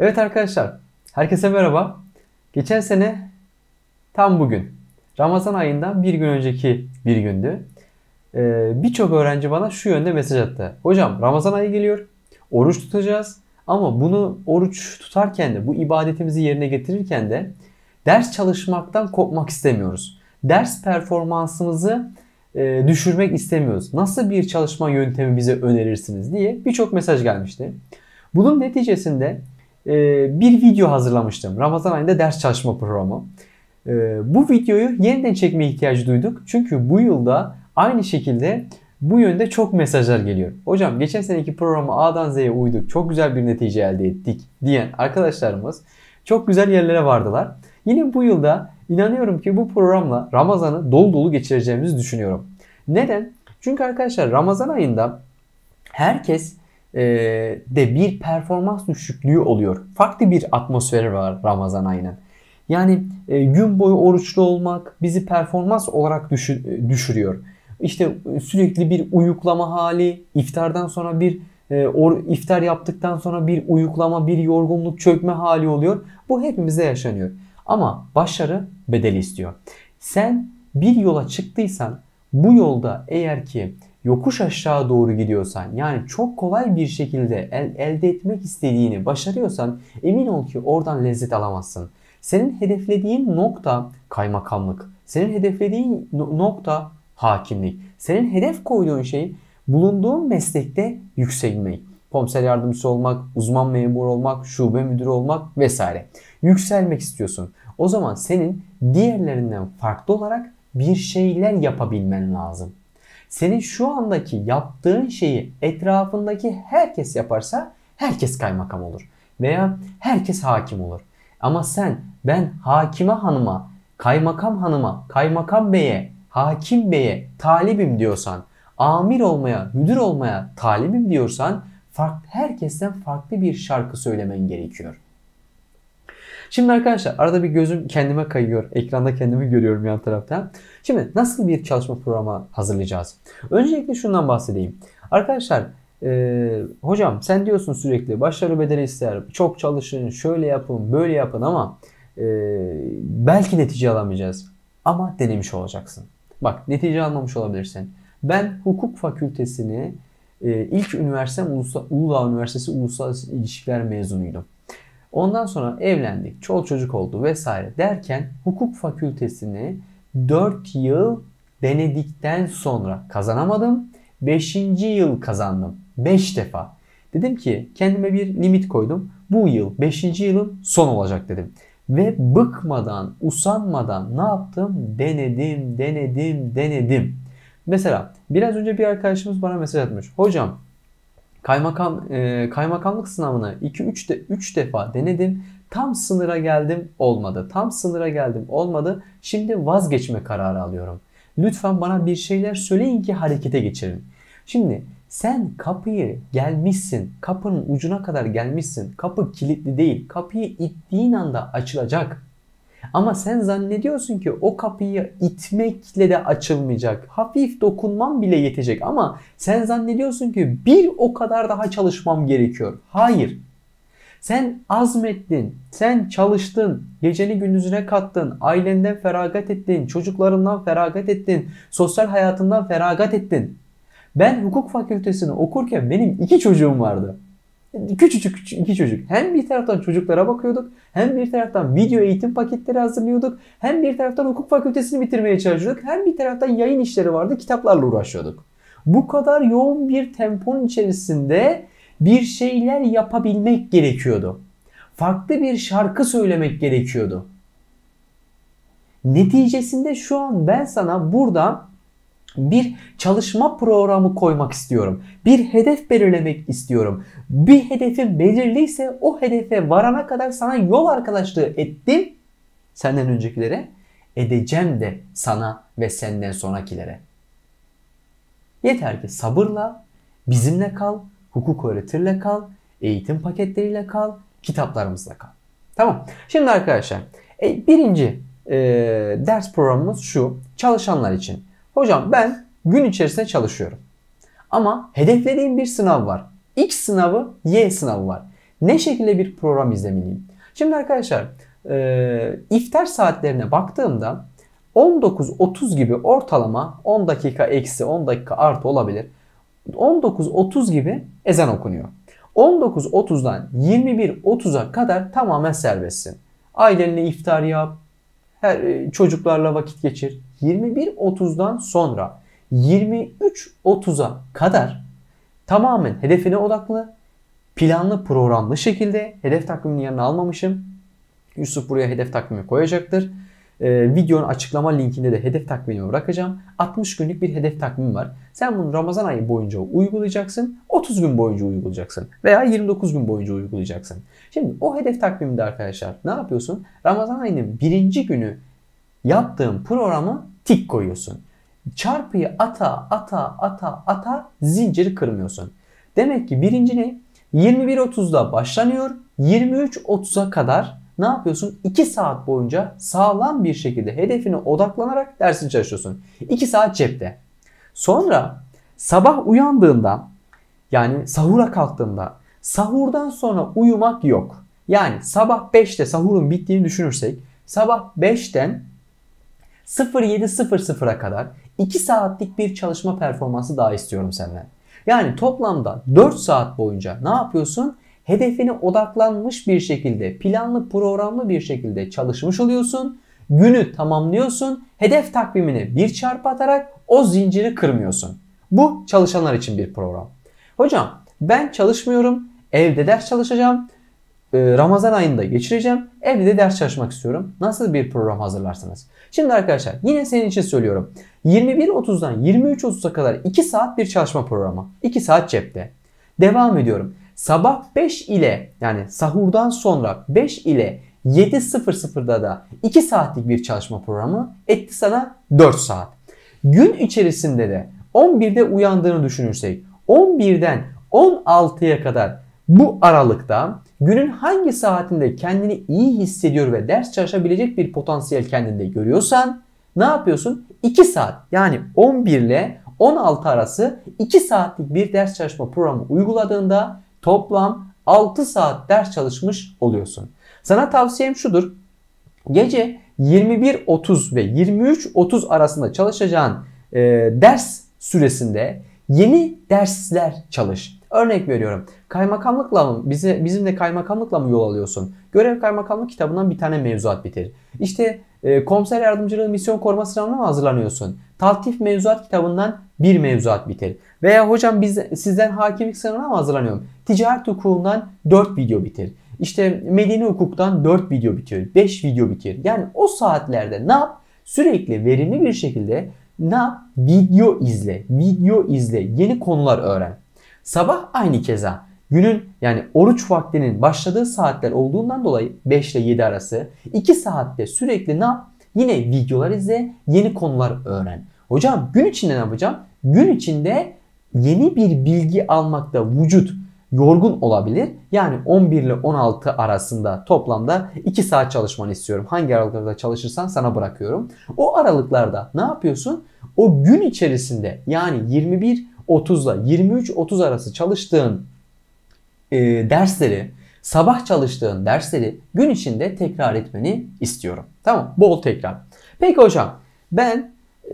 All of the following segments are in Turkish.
Evet arkadaşlar, herkese merhaba. Geçen sene tam bugün, Ramazan ayından bir gün önceki bir gündü. Ee, Birçok öğrenci bana şu yönde mesaj attı. Hocam Ramazan ayı geliyor, oruç tutacağız ama bunu oruç tutarken de, bu ibadetimizi yerine getirirken de ders çalışmaktan kopmak istemiyoruz. Ders performansımızı e, düşürmek istemiyoruz. Nasıl bir çalışma yöntemi bize önerirsiniz diye birçok mesaj gelmişti. Bunun neticesinde ee, bir video hazırlamıştım. Ramazan ayında ders çalışma programı. Ee, bu videoyu yeniden çekmeye ihtiyacı duyduk. Çünkü bu yılda aynı şekilde bu yönde çok mesajlar geliyor. Hocam geçen seneki programı A'dan Z'ye uyduk. Çok güzel bir netice elde ettik diyen arkadaşlarımız çok güzel yerlere vardılar. Yine bu yılda inanıyorum ki bu programla Ramazan'ı dolu dolu geçireceğimizi düşünüyorum. Neden? Çünkü arkadaşlar Ramazan ayında herkes ee, de bir performans düşüklüğü oluyor. Farklı bir atmosferi var Ramazan ayının. Yani e, gün boyu oruçlu olmak bizi performans olarak e, düşürüyor. İşte e, sürekli bir uyuklama hali, iftardan sonra bir iftar yaptıktan sonra bir uyuklama, bir yorgunluk, çökme hali oluyor. Bu hepimize yaşanıyor. Ama başarı bedeli istiyor. Sen bir yola çıktıysan bu yolda eğer ki yokuş aşağı doğru gidiyorsan yani çok kolay bir şekilde el, elde etmek istediğini başarıyorsan emin ol ki oradan lezzet alamazsın. Senin hedeflediğin nokta kaymakamlık. Senin hedeflediğin nokta hakimlik. Senin hedef koyduğun şey bulunduğun meslekte yükselmek. Komiser yardımcısı olmak, uzman memur olmak, şube müdürü olmak vesaire. Yükselmek istiyorsun. O zaman senin diğerlerinden farklı olarak bir şeyler yapabilmen lazım. Senin şu andaki yaptığın şeyi etrafındaki herkes yaparsa herkes kaymakam olur veya herkes hakim olur. Ama sen ben hakime hanıma, kaymakam hanıma, kaymakam beye, hakim beye talibim diyorsan, amir olmaya, müdür olmaya talibim diyorsan farklı herkesten farklı bir şarkı söylemen gerekiyor. Şimdi arkadaşlar arada bir gözüm kendime kayıyor. Ekranda kendimi görüyorum yan tarafta. Şimdi nasıl bir çalışma programı hazırlayacağız? Öncelikle şundan bahsedeyim. Arkadaşlar ee, hocam sen diyorsun sürekli başarı bedeli ister, çok çalışın, şöyle yapın, böyle yapın ama e, belki netice alamayacağız. Ama denemiş olacaksın. Bak netice almamış olabilirsin. Ben hukuk fakültesini e, ilk üniversitem Ulusa, Uludağ Üniversitesi Uluslararası İlişkiler mezunuydum. Ondan sonra evlendik, çol çocuk oldu vesaire derken hukuk fakültesini 4 yıl denedikten sonra kazanamadım. 5. yıl kazandım. 5 defa. Dedim ki kendime bir limit koydum. Bu yıl 5. yılım son olacak dedim. Ve bıkmadan, usanmadan ne yaptım? Denedim, denedim, denedim. Mesela biraz önce bir arkadaşımız bana mesaj atmış. Hocam Kaymakam e, kaymakamlık sınavını 2 3 de 3 defa denedim. Tam sınıra geldim olmadı. Tam sınıra geldim olmadı. Şimdi vazgeçme kararı alıyorum. Lütfen bana bir şeyler söyleyin ki harekete geçelim. Şimdi sen kapıyı gelmişsin. Kapının ucuna kadar gelmişsin. Kapı kilitli değil. Kapıyı ittiğin anda açılacak. Ama sen zannediyorsun ki o kapıyı itmekle de açılmayacak. Hafif dokunmam bile yetecek ama sen zannediyorsun ki bir o kadar daha çalışmam gerekiyor. Hayır. Sen azmettin, sen çalıştın, geceni gündüzüne kattın, ailenden feragat ettin, çocuklarından feragat ettin, sosyal hayatından feragat ettin. Ben hukuk fakültesini okurken benim iki çocuğum vardı küçücük, iki çocuk. Hem bir taraftan çocuklara bakıyorduk, hem bir taraftan video eğitim paketleri hazırlıyorduk, hem bir taraftan hukuk fakültesini bitirmeye çalışıyorduk, hem bir taraftan yayın işleri vardı, kitaplarla uğraşıyorduk. Bu kadar yoğun bir temponun içerisinde bir şeyler yapabilmek gerekiyordu. Farklı bir şarkı söylemek gerekiyordu. Neticesinde şu an ben sana buradan bir çalışma programı koymak istiyorum. Bir hedef belirlemek istiyorum. Bir hedefin belirliyse o hedefe varana kadar sana yol arkadaşlığı ettim senden öncekilere edeceğim de sana ve senden sonrakilere. Yeter ki sabırla, bizimle kal, hukuk öğretirle kal, eğitim paketleriyle kal, kitaplarımızla kal. Tamam. Şimdi arkadaşlar e, birinci e, ders programımız şu. Çalışanlar için. Hocam ben gün içerisinde çalışıyorum. Ama hedeflediğim bir sınav var. X sınavı, Y sınavı var. Ne şekilde bir program izlemeliyim? Şimdi arkadaşlar e, iftar saatlerine baktığımda 19.30 gibi ortalama 10 dakika eksi 10 dakika artı olabilir. 19.30 gibi ezan okunuyor. 19.30'dan 21.30'a kadar tamamen serbestsin. Ailenle iftar yap, her, e, çocuklarla vakit geçir, 21.30'dan sonra 23.30'a kadar tamamen hedefine odaklı, planlı programlı şekilde hedef takvimini yerine almamışım. Yusuf buraya hedef takvimi koyacaktır. Ee, videonun açıklama linkinde de hedef takvimini bırakacağım. 60 günlük bir hedef takvimi var. Sen bunu Ramazan ayı boyunca uygulayacaksın. 30 gün boyunca uygulayacaksın. Veya 29 gün boyunca uygulayacaksın. Şimdi o hedef takviminde arkadaşlar ne yapıyorsun? Ramazan ayının birinci günü yaptığın programı tik koyuyorsun. Çarpıyı ata ata ata ata zinciri kırmıyorsun. Demek ki birinci ne? 21.30'da başlanıyor. 23.30'a kadar ne yapıyorsun? 2 saat boyunca sağlam bir şekilde hedefine odaklanarak dersini çalışıyorsun. 2 saat cepte. Sonra sabah uyandığında yani sahura kalktığında sahurdan sonra uyumak yok. Yani sabah 5'te sahurun bittiğini düşünürsek sabah 5'ten 07.00'a kadar 2 saatlik bir çalışma performansı daha istiyorum senden. Yani toplamda 4 saat boyunca ne yapıyorsun? Hedefine odaklanmış bir şekilde, planlı programlı bir şekilde çalışmış oluyorsun. Günü tamamlıyorsun. Hedef takvimini bir çarpı atarak o zinciri kırmıyorsun. Bu çalışanlar için bir program. Hocam ben çalışmıyorum, evde ders çalışacağım ee, Ramazan ayında geçireceğim. Evde de ders çalışmak istiyorum. Nasıl bir program hazırlarsınız? Şimdi arkadaşlar yine senin için söylüyorum. 21.30'dan 23.30'a kadar 2 saat bir çalışma programı. 2 saat cepte. Devam ediyorum. Sabah 5 ile yani sahurdan sonra 5 ile 7.00'da da 2 saatlik bir çalışma programı etti sana 4 saat. Gün içerisinde de 11'de uyandığını düşünürsek 11'den 16'ya kadar bu aralıkta günün hangi saatinde kendini iyi hissediyor ve ders çalışabilecek bir potansiyel kendinde görüyorsan ne yapıyorsun? 2 saat yani 11 ile 16 arası 2 saatlik bir ders çalışma programı uyguladığında toplam 6 saat ders çalışmış oluyorsun. Sana tavsiyem şudur. Gece 21.30 ve 23.30 arasında çalışacağın e, ders süresinde yeni dersler çalış. Örnek veriyorum. Kaymakamlıkla mı? bize bizimle kaymakamlıkla mı yol alıyorsun? Görev kaymakamlık kitabından bir tane mevzuat bitir. İşte e, komiser yardımcılığı misyon koruma sınavına mı hazırlanıyorsun? Taltif mevzuat kitabından bir mevzuat bitir. Veya hocam biz, sizden hakimlik sınavına mı hazırlanıyorum? Ticaret hukukundan 4 video bitir. İşte medeni hukuktan 4 video bitir. 5 video bitir. Yani o saatlerde ne yap? Sürekli verimli bir şekilde ne yap? Video izle. Video izle. Yeni konular öğren. Sabah aynı keza. Günün yani oruç vaktinin başladığı saatler olduğundan dolayı 5 ile 7 arası 2 saatte sürekli ne yap? Yine videolar izle, yeni konular öğren. Hocam gün içinde ne yapacağım? Gün içinde yeni bir bilgi almakta vücut yorgun olabilir. Yani 11 ile 16 arasında toplamda 2 saat çalışmanı istiyorum. Hangi aralıklarda çalışırsan sana bırakıyorum. O aralıklarda ne yapıyorsun? O gün içerisinde yani 21 30'la 23-30 arası çalıştığın e, dersleri, sabah çalıştığın dersleri gün içinde tekrar etmeni istiyorum. Tamam Bol tekrar. Peki hocam ben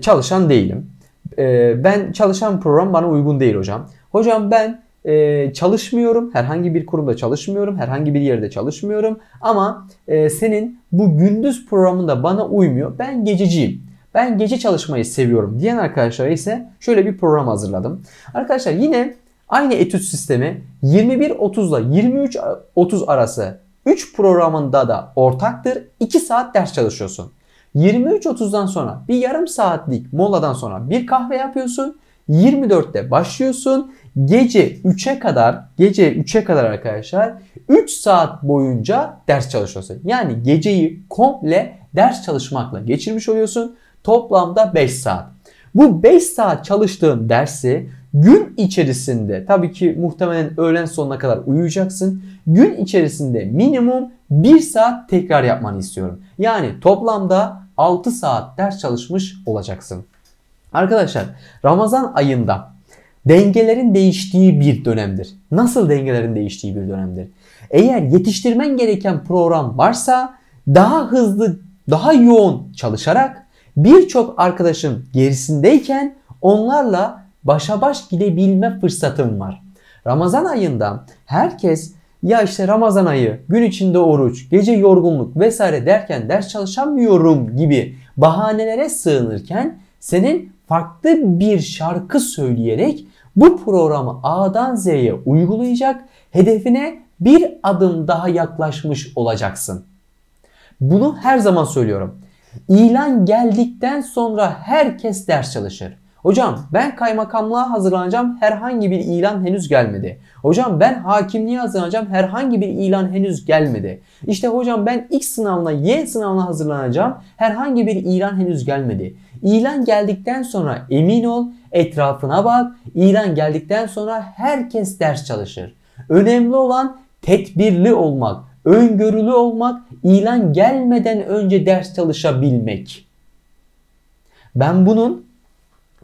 çalışan değilim. E, ben çalışan program bana uygun değil hocam. Hocam ben e, çalışmıyorum. Herhangi bir kurumda çalışmıyorum. Herhangi bir yerde çalışmıyorum. Ama e, senin bu gündüz programında bana uymuyor. Ben gececiyim. Ben gece çalışmayı seviyorum diyen arkadaşlara ise şöyle bir program hazırladım. Arkadaşlar yine Aynı etüt sistemi 21.30 ile 23.30 arası 3 programında da ortaktır. 2 saat ders çalışıyorsun. 23.30'dan sonra bir yarım saatlik moladan sonra bir kahve yapıyorsun. 24'te başlıyorsun. Gece 3'e kadar, gece 3'e kadar arkadaşlar 3 saat boyunca ders çalışıyorsun. Yani geceyi komple ders çalışmakla geçirmiş oluyorsun. Toplamda 5 saat. Bu 5 saat çalıştığın dersi Gün içerisinde tabii ki muhtemelen öğlen sonuna kadar uyuyacaksın. Gün içerisinde minimum 1 saat tekrar yapmanı istiyorum. Yani toplamda 6 saat ders çalışmış olacaksın. Arkadaşlar Ramazan ayında dengelerin değiştiği bir dönemdir. Nasıl dengelerin değiştiği bir dönemdir? Eğer yetiştirmen gereken program varsa daha hızlı, daha yoğun çalışarak birçok arkadaşın gerisindeyken onlarla başa baş gidebilme fırsatım var. Ramazan ayında herkes ya işte Ramazan ayı, gün içinde oruç, gece yorgunluk vesaire derken ders çalışamıyorum gibi bahanelere sığınırken senin farklı bir şarkı söyleyerek bu programı A'dan Z'ye uygulayacak, hedefine bir adım daha yaklaşmış olacaksın. Bunu her zaman söylüyorum. İlan geldikten sonra herkes ders çalışır. Hocam ben kaymakamlığa hazırlanacağım herhangi bir ilan henüz gelmedi. Hocam ben hakimliğe hazırlanacağım herhangi bir ilan henüz gelmedi. İşte hocam ben X sınavına Y sınavına hazırlanacağım herhangi bir ilan henüz gelmedi. İlan geldikten sonra emin ol etrafına bak. İlan geldikten sonra herkes ders çalışır. Önemli olan tedbirli olmak, öngörülü olmak, ilan gelmeden önce ders çalışabilmek. Ben bunun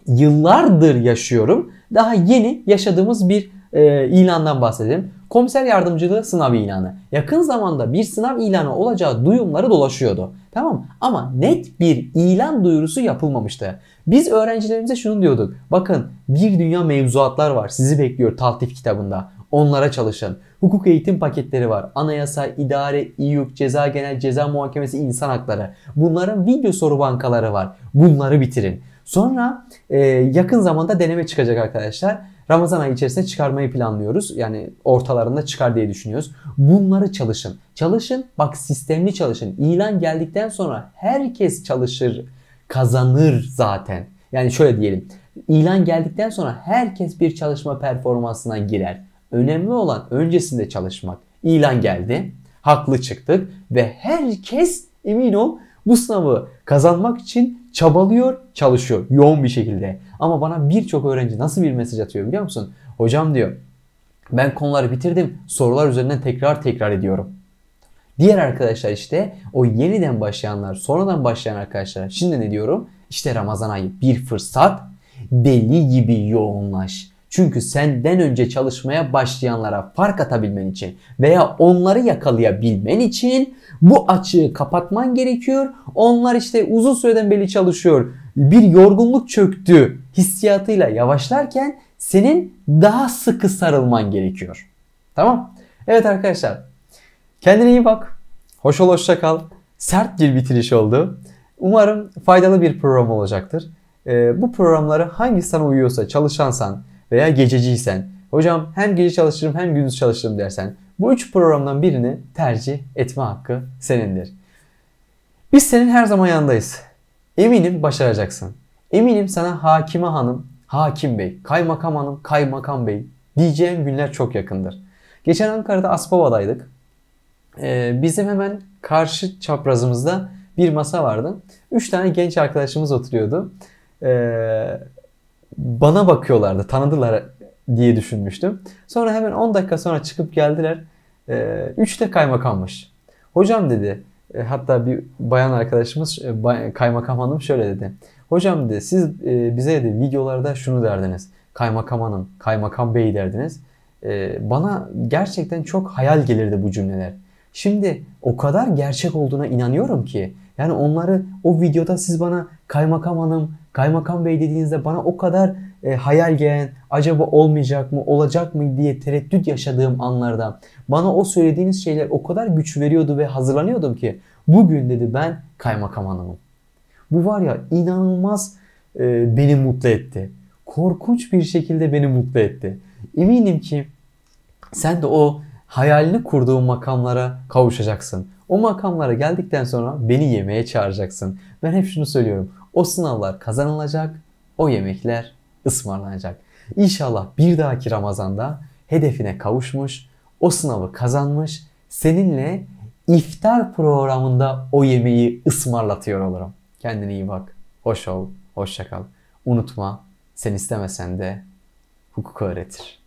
yıllardır yaşıyorum. Daha yeni yaşadığımız bir e, ilandan bahsedelim. Komiser yardımcılığı sınav ilanı. Yakın zamanda bir sınav ilanı olacağı duyumları dolaşıyordu. Tamam ama net bir ilan duyurusu yapılmamıştı. Biz öğrencilerimize şunu diyorduk. Bakın bir dünya mevzuatlar var sizi bekliyor taltif kitabında. Onlara çalışın. Hukuk eğitim paketleri var. Anayasa, idare, İYÜK, ceza genel, ceza muhakemesi, insan hakları. Bunların video soru bankaları var. Bunları bitirin. Sonra e, yakın zamanda deneme çıkacak arkadaşlar. Ramazan ayı içerisinde çıkarmayı planlıyoruz. Yani ortalarında çıkar diye düşünüyoruz. Bunları çalışın. Çalışın bak sistemli çalışın. İlan geldikten sonra herkes çalışır kazanır zaten. Yani şöyle diyelim. İlan geldikten sonra herkes bir çalışma performansına girer. Önemli olan öncesinde çalışmak. İlan geldi. Haklı çıktık ve herkes emin ol bu sınavı kazanmak için çabalıyor, çalışıyor yoğun bir şekilde. Ama bana birçok öğrenci nasıl bir mesaj atıyor biliyor musun? Hocam diyor ben konuları bitirdim sorular üzerinden tekrar tekrar ediyorum. Diğer arkadaşlar işte o yeniden başlayanlar, sonradan başlayan arkadaşlar. Şimdi ne diyorum? İşte Ramazan ayı bir fırsat. Deli gibi yoğunlaş. Çünkü senden önce çalışmaya başlayanlara fark atabilmen için veya onları yakalayabilmen için bu açığı kapatman gerekiyor. Onlar işte uzun süreden beri çalışıyor. Bir yorgunluk çöktü hissiyatıyla yavaşlarken senin daha sıkı sarılman gerekiyor. Tamam? Evet arkadaşlar. Kendine iyi bak. Hoş ol hoşça kal. Sert bir bitiriş oldu. Umarım faydalı bir program olacaktır. E, bu programları hangi sana uyuyorsa çalışansan veya gececiysen, hocam hem gece çalışırım hem gündüz çalışırım dersen bu üç programdan birini tercih etme hakkı senindir. Biz senin her zaman yanındayız. Eminim başaracaksın. Eminim sana Hakime Hanım, Hakim Bey, Kaymakam Hanım, Kaymakam Bey diyeceğim günler çok yakındır. Geçen Ankara'da Aspova'daydık. Ee, bizim hemen karşı çaprazımızda bir masa vardı. Üç tane genç arkadaşımız oturuyordu. Ee, bana bakıyorlardı, tanıdılar diye düşünmüştüm. Sonra hemen 10 dakika sonra çıkıp geldiler. E, üçte kaymakammış. Hocam dedi, e, hatta bir bayan arkadaşımız, e, bay, kaymakam hanım şöyle dedi. Hocam dedi, siz e, bize dedi, videolarda şunu derdiniz. Kaymakam hanım, kaymakam bey derdiniz. E, bana gerçekten çok hayal gelirdi bu cümleler. Şimdi o kadar gerçek olduğuna inanıyorum ki. Yani onları o videoda siz bana kaymakam hanım, Kaymakam Bey dediğinizde bana o kadar e, hayal gelen acaba olmayacak mı olacak mı diye tereddüt yaşadığım anlarda bana o söylediğiniz şeyler o kadar güç veriyordu ve hazırlanıyordum ki bugün dedi ben kaymakam hanımım. Bu var ya inanılmaz e, beni mutlu etti. Korkunç bir şekilde beni mutlu etti. Eminim ki sen de o hayalini kurduğun makamlara kavuşacaksın. O makamlara geldikten sonra beni yemeğe çağıracaksın. Ben hep şunu söylüyorum. O sınavlar kazanılacak, o yemekler ısmarlanacak. İnşallah bir dahaki Ramazan'da hedefine kavuşmuş, o sınavı kazanmış, seninle iftar programında o yemeği ısmarlatıyor olurum. Kendine iyi bak, hoş ol, hoşça kal. Unutma, sen istemesen de hukuk öğretir.